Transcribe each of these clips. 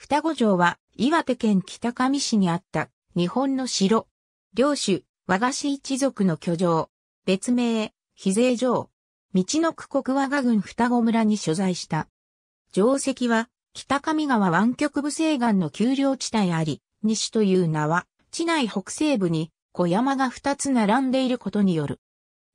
双子城は岩手県北上市にあった日本の城。領主、和菓子一族の居城。別名、非税城。道の区国和賀郡双子村に所在した。城跡は北上川湾曲部西岸の丘陵地帯あり、西という名は地内北西部に小山が二つ並んでいることによる。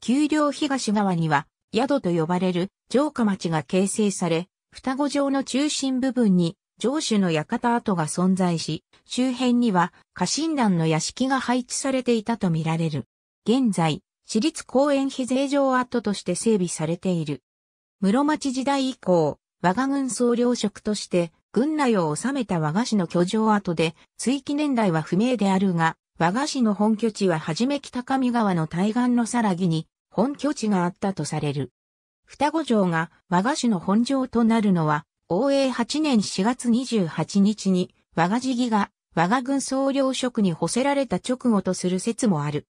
丘陵東側には宿と呼ばれる城下町が形成され、双子城の中心部分に城主の館跡が存在し、周辺には家臣団の屋敷が配置されていたとみられる。現在、私立公園非税場跡として整備されている。室町時代以降、我が軍総領職として軍内を治めた和菓子の居城跡で、追記年代は不明であるが、和菓子の本拠地ははじめ北上川の対岸のさらぎに本拠地があったとされる。双子城が和菓子の本城となるのは応永8年4月28日に、我が辞儀が、我が軍総領職に干せられた直後とする説もある。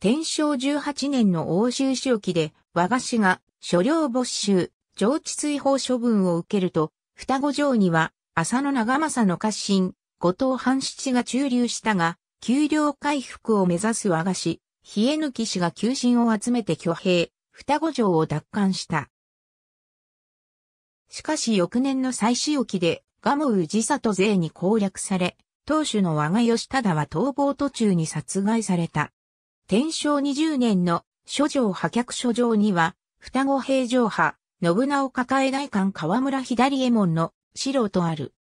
天正18年の欧州周期で、我が氏が、所領没収、上地追放処分を受けると、双子城には、浅野長政の家臣、後藤半七が駐留したが、給料回復を目指す和菓子、冷え抜き氏が求心を集めて挙兵、双子城を奪還した。しかし翌年の再始置きで、ウジ氏里勢に攻略され、当主の我が義忠は逃亡途中に殺害された。天正20年の諸城破却書状には、双子平城派、信長抱え大官河村左衛門の城とある。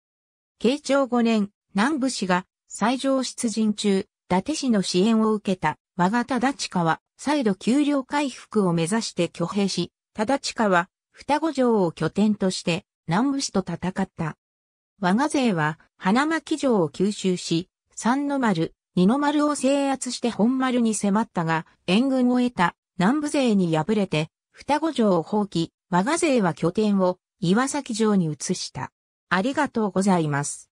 慶長5年、南部氏が最上出陣中、伊達氏の支援を受けた我が忠親は、再度給料回復を目指して挙兵し、忠親は双子城を拠点として南部市と戦った。我が勢は花巻城を吸収し、三の丸、二の丸を制圧して本丸に迫ったが、援軍を得た南部勢に敗れて、双子城を放棄、我が勢は拠点を岩崎城に移した。ありがとうございます。